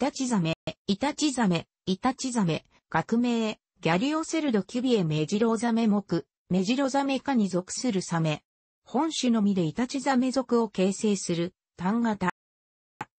タチザメ、イタチザメ、イタチザメ、学名、ギャリオセルドキュビエメジロザメ目、メジロザメ科に属するサメ。本種のみでイタチザメ属を形成する、単型。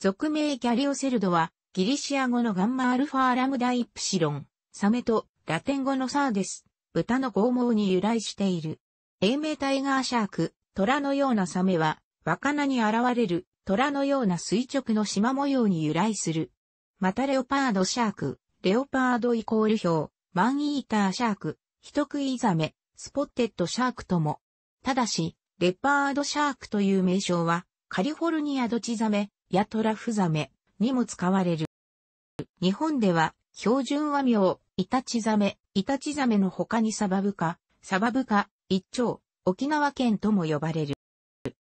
属名ギャリオセルドは、ギリシア語のガンマアルファラムダイプシロン、サメと、ラテン語のサーデス、豚の剛毛に由来している。英名タイガーシャーク、虎のようなサメは、若菜に現れる、虎のような垂直の縞模様に由来する。またレオパードシャーク、レオパードイコール表、マンイーターシャーク、人食いザメ、スポッテッドシャークとも。ただし、レパードシャークという名称は、カリフォルニアドチザメヤトラフザメにも使われる。日本では、標準和名、イタチザメ、イタチザメの他にサバブカ、サバブカ、一丁、沖縄県とも呼ばれる。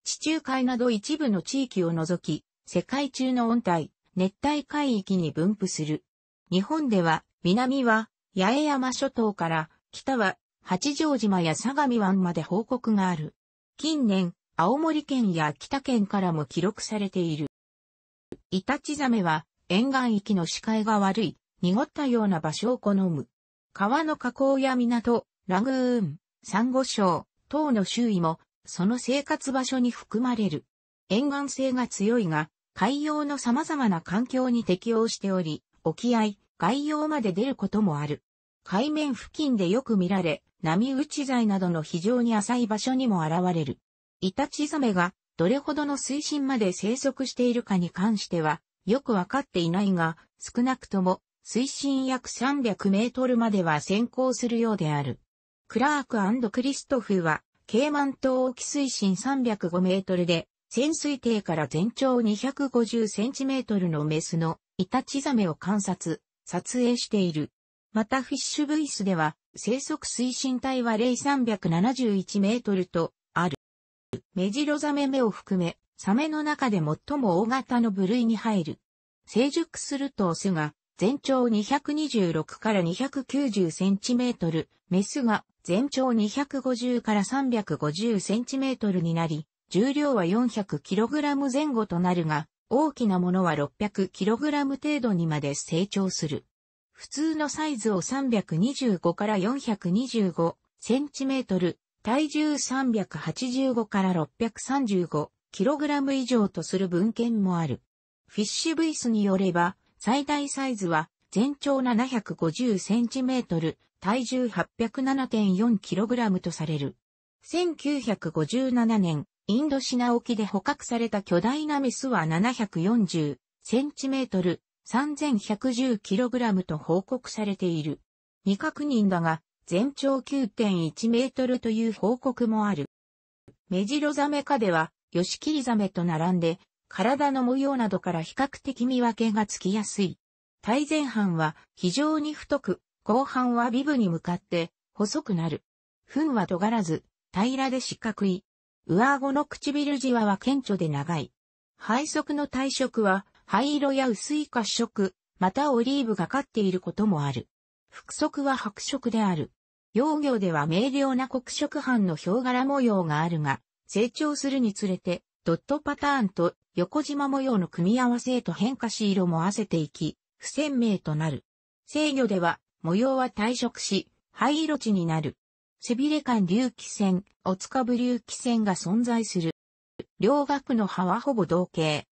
地中海など一部の地域を除き、世界中の温帯、熱帯海域に分布する。日本では、南は八重山諸島から、北は八丈島や相模湾まで報告がある。近年、青森県や秋田県からも記録されている。イタチザメは沿岸域の視界が悪い、濁ったような場所を好む。川の河口や港、ラグーン、サンゴ礁、等の周囲も、その生活場所に含まれる。沿岸性が強いが、海洋の様々な環境に適応しており、沖合、外洋まで出ることもある。海面付近でよく見られ、波打ち材などの非常に浅い場所にも現れる。イタチザメがどれほどの水深まで生息しているかに関しては、よくわかっていないが、少なくとも水深約300メートルまでは先行するようである。クラーククリストフは、ケイマン島沖水深305メートルで、潜水艇から全長250センチメートルのメスのイタチザメを観察、撮影している。またフィッシュブイスでは、生息推進体は0 371メートルと、ある。メジロザメ目を含め、サメの中で最も大型の部類に入る。成熟するとオスが、全長226から290センチメートル、メスが全長250から350センチメートルになり、重量は 400kg 前後となるが、大きなものは 600kg 程度にまで成長する。普通のサイズを325から 425cm、体重385から 635kg 以上とする文献もある。フィッシュブイスによれば、最大サイズは全長 750cm、体重 807.4kg とされる。1957年、インドシナ沖で捕獲された巨大なメスは740センチメートル3110キログラムと報告されている。未確認だが、全長9.1メートルという報告もある。メジロザメ科では、ヨシキリザメと並んで、体の模様などから比較的見分けがつきやすい。体前半は非常に太く、後半はビブに向かって細くなる。糞は尖らず、平らで四角い、上顎の唇じわは顕著で長い。肺側の体色は灰色や薄い褐色、またオリーブがかっていることもある。腹側は白色である。幼魚では明瞭な黒色斑のヒョウ柄模様があるが、成長するにつれて、ドットパターンと横縞模様の組み合わせへと変化し色も合わせていき、不鮮明となる。制御では模様は退色し、灰色地になる。背びれ間隆起線、おつかぶ隆起線が存在する。両額の歯はほぼ同型。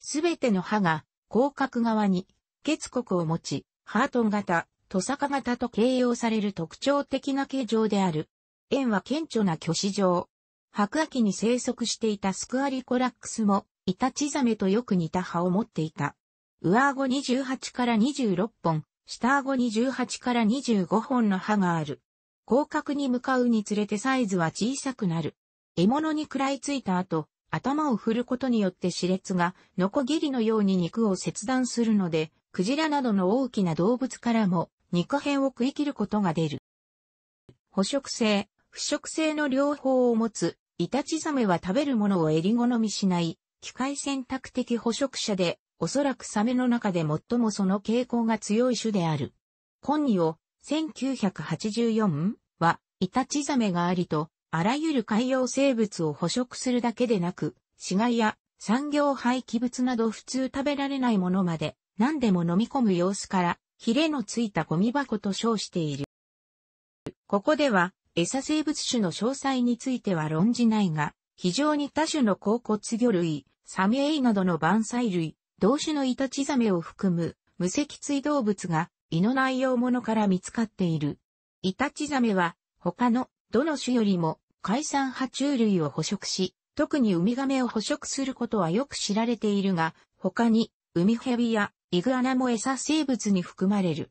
すべての歯が、広角側に、結骨を持ち、ハート型、トサカ型と形容される特徴的な形状である。円は顕著な巨子状。白亜紀に生息していたスクアリコラックスも、イタチザメとよく似た歯を持っていた。上顎に18から26本、下顎に18から25本の歯がある。広角に向かうにつれてサイズは小さくなる。獲物に食らいついた後、頭を振ることによって歯列が、ノコギリのように肉を切断するので、クジラなどの大きな動物からも、肉片を食い切ることが出る。捕食性、腐食性の両方を持つ、イタチザメは食べるものを襟好みしない、機械選択的捕食者で、おそらくサメの中で最もその傾向が強い種である。コンニを1984は、イタチザメがありと、あらゆる海洋生物を捕食するだけでなく、死骸や産業廃棄物など普通食べられないものまで、何でも飲み込む様子から、ヒレのついたゴミ箱と称している。ここでは、餌生物種の詳細については論じないが、非常に多種の甲骨魚類、サメエイなどの万歳類、同種のイタチザメを含む無脊椎動物が胃の内容物から見つかっている。イタチザメは他のどの種よりも海産爬虫類を捕食し、特にウミガメを捕食することはよく知られているが、他にウミヘビやイグアナも餌生物に含まれる。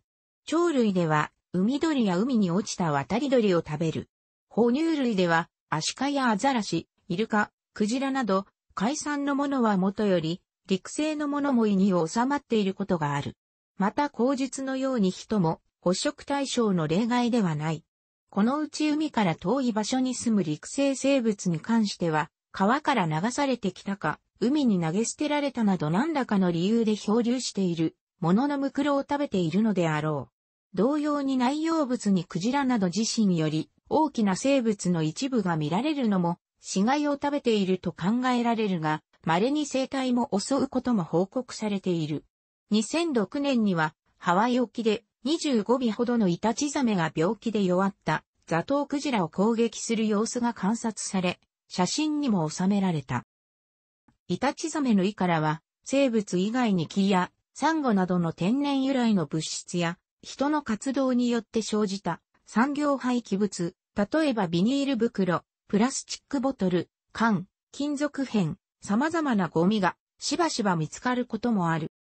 鳥類では海鳥や海に落ちた渡り鳥を食べる。哺乳類ではアシカやアザラシ、イルカ、クジラなど海産のものはもとより陸生のものも胃に収まっていることがある。また口述のように人も捕食対象の例外ではない。このうち海から遠い場所に住む陸生生物に関しては、川から流されてきたか、海に投げ捨てられたなど何らかの理由で漂流している、もののムクロを食べているのであろう。同様に内容物にクジラなど自身より大きな生物の一部が見られるのも死骸を食べていると考えられるが、稀に生態も襲うことも報告されている。2006年にはハワイ沖で25尾ほどのイタチザメが病気で弱ったザトウクジラを攻撃する様子が観察され、写真にも収められた。イタチザメの胃からは生物以外に木やサンゴなどの天然由来の物質や人の活動によって生じた産業廃棄物、例えばビニール袋、プラスチックボトル、缶、金属片、様々なゴミがしばしば見つかることもある。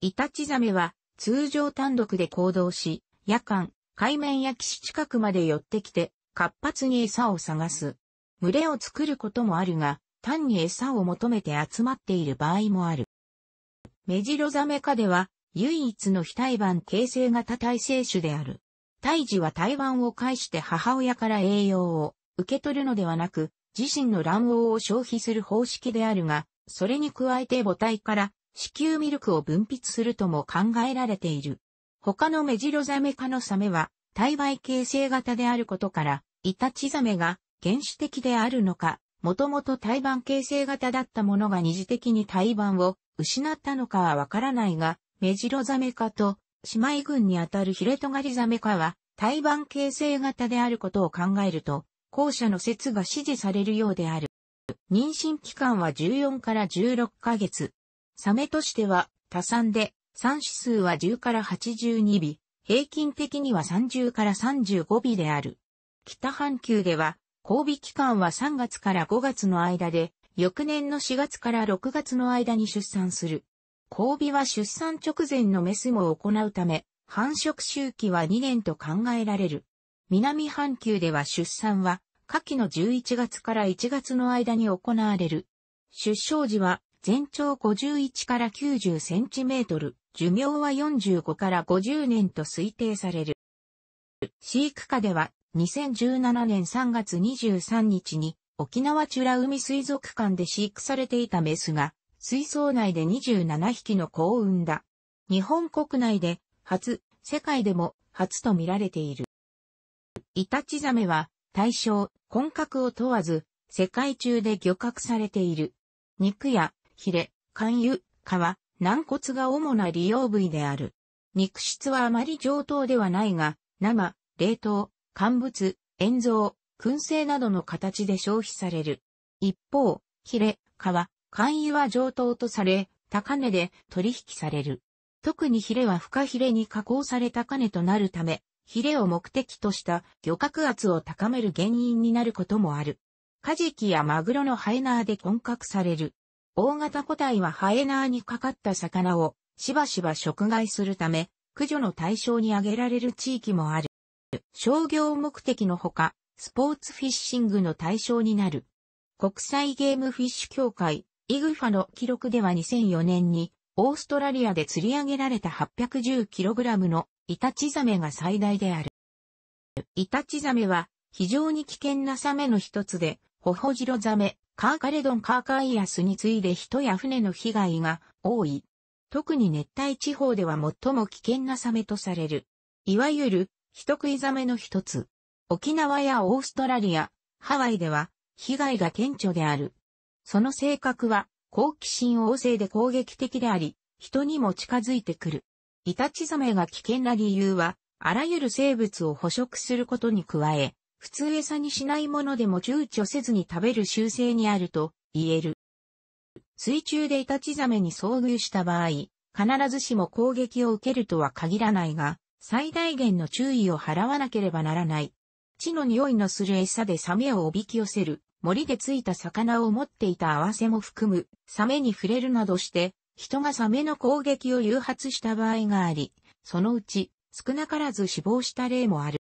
イタチザメは通常単独で行動し、夜間、海面や岸近くまで寄ってきて、活発に餌を探す。群れを作ることもあるが、単に餌を求めて集まっている場合もある。メジロザメ科では、唯一の非胎盤形成型胎生種である。胎児は胎盤を介して母親から栄養を受け取るのではなく、自身の卵黄を消費する方式であるが、それに加えて母体から子宮ミルクを分泌するとも考えられている。他のメジロザメ科のサメは、体媒形成型であることから、イタチザメが原始的であるのか、もともと胎盤形成型だったものが二次的に胎盤を失ったのかはわからないが、メジロザメ科と姉妹群にあたるヒレトガリザメ科は胎盤形成型であることを考えると、後者の説が支持されるようである。妊娠期間は14から16ヶ月、サメとしては多産で、産指数は10から82尾、平均的には30から35尾である。北半球では、交尾期間は3月から5月の間で、翌年の4月から6月の間に出産する。交尾は出産直前のメスも行うため、繁殖周期は2年と考えられる。南半球では出産は、夏季の11月から1月の間に行われる。出生時は全長51から90センチメートル、寿命は45から50年と推定される。飼育下では2017年3月23日に沖縄チュラ海水族館で飼育されていたメスが水槽内で27匹の子を産んだ。日本国内で初、世界でも初と見られている。イタチザメは対象、混格を問わず世界中で漁獲されている。肉やヒレ、肝油、皮、軟骨が主な利用部位である。肉質はあまり上等ではないが、生、冷凍、乾物、塩蔵、燻製などの形で消費される。一方、ヒレ、皮、肝油は上等とされ、高値で取引される。特にヒレは深ヒレに加工された金となるため、ヒレを目的とした漁獲圧を高める原因になることもある。カジキやマグロのハイナーで混獲される。大型個体はハエナーにかかった魚をしばしば食害するため、駆除の対象に挙げられる地域もある。商業目的のほか、スポーツフィッシングの対象になる。国際ゲームフィッシュ協会、イグファの記録では2004年に、オーストラリアで釣り上げられた 810kg のイタチザメが最大である。イタチザメは非常に危険なサメの一つで、ホホジロザメ、カーカレドン・カーカイアスに次いで人や船の被害が多い。特に熱帯地方では最も危険なサメとされる。いわゆる、人食いザメの一つ。沖縄やオーストラリア、ハワイでは、被害が顕著である。その性格は、好奇心旺盛で攻撃的であり、人にも近づいてくる。イタチザメが危険な理由は、あらゆる生物を捕食することに加え、普通餌にしないものでも躊躇せずに食べる習性にあると言える。水中でイタチザメに遭遇した場合、必ずしも攻撃を受けるとは限らないが、最大限の注意を払わなければならない。血の匂いのする餌でサメをおびき寄せる、森でついた魚を持っていた合わせも含む、サメに触れるなどして、人がサメの攻撃を誘発した場合があり、そのうち少なからず死亡した例もある。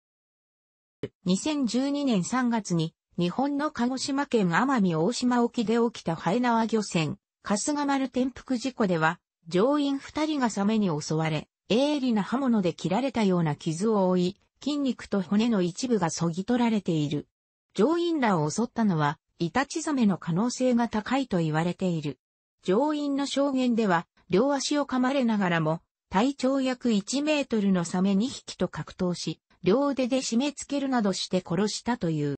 2012年3月に日本の鹿児島県奄美大島沖で起きたハエ縄漁船、春日丸転覆事故では、乗員2人がサメに襲われ、鋭利な刃物で切られたような傷を負い、筋肉と骨の一部がそぎ取られている。乗員らを襲ったのは、イタチザメの可能性が高いと言われている。乗員の証言では、両足を噛まれながらも、体長約1メートルのサメ2匹と格闘し、両腕で締め付けるなどして殺したという。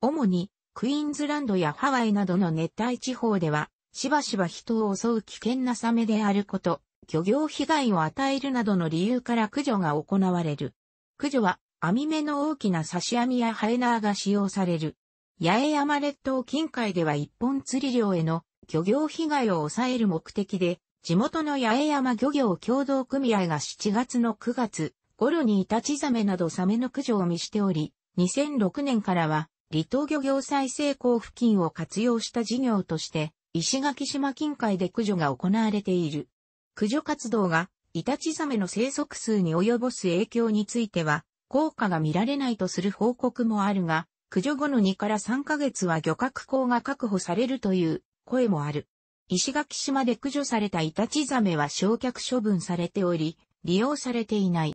主に、クイーンズランドやハワイなどの熱帯地方では、しばしば人を襲う危険なサメであること、漁業被害を与えるなどの理由から駆除が行われる。駆除は、網目の大きな刺し網やハエナーが使用される。八重山列島近海では一本釣り漁への漁業被害を抑える目的で、地元の八重山漁業協同組合が7月の9月、ゴロにイタチザメなどサメの駆除を見しており、2006年からは、離島漁業再生交付金を活用した事業として、石垣島近海で駆除が行われている。駆除活動が、イタチザメの生息数に及ぼす影響については、効果が見られないとする報告もあるが、駆除後の2から3ヶ月は漁獲口が確保されるという声もある。石垣島で駆除されたイタチザメは焼却処分されており、利用されていない。